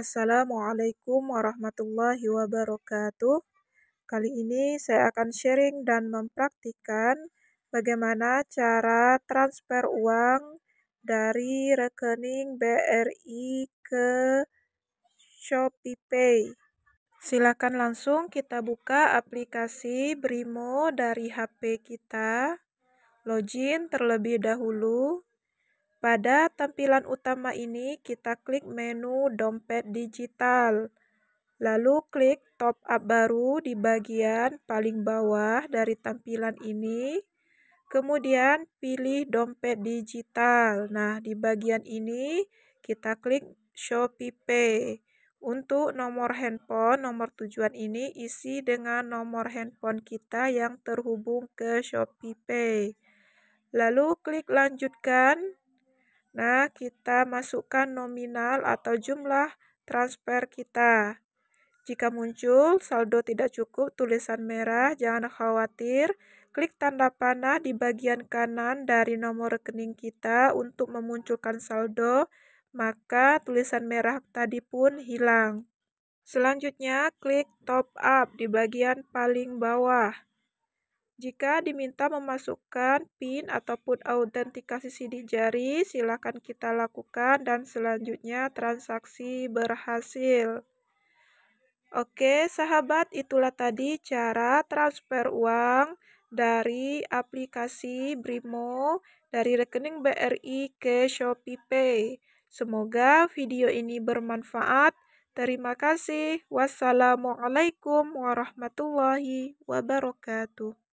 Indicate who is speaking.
Speaker 1: Assalamualaikum warahmatullahi wabarakatuh. Kali ini saya akan sharing dan mempraktikkan bagaimana cara transfer uang dari rekening BRI ke ShopeePay. Silakan langsung kita buka aplikasi Brimo dari HP kita. Login terlebih dahulu. Pada tampilan utama ini, kita klik menu dompet digital. Lalu klik top up baru di bagian paling bawah dari tampilan ini. Kemudian pilih dompet digital. Nah, di bagian ini kita klik Shopee Pay. Untuk nomor handphone, nomor tujuan ini isi dengan nomor handphone kita yang terhubung ke Shopee Pay. Lalu klik lanjutkan Nah, kita masukkan nominal atau jumlah transfer kita. Jika muncul saldo tidak cukup tulisan merah, jangan khawatir. Klik tanda panah di bagian kanan dari nomor rekening kita untuk memunculkan saldo, maka tulisan merah tadi pun hilang. Selanjutnya, klik top up di bagian paling bawah. Jika diminta memasukkan PIN ataupun autentikasi sidik jari, silakan kita lakukan dan selanjutnya transaksi berhasil. Oke, sahabat, itulah tadi cara transfer uang dari aplikasi Brimo dari rekening BRI ke Shopee Pay. Semoga video ini bermanfaat. Terima kasih. Wassalamualaikum warahmatullahi wabarakatuh.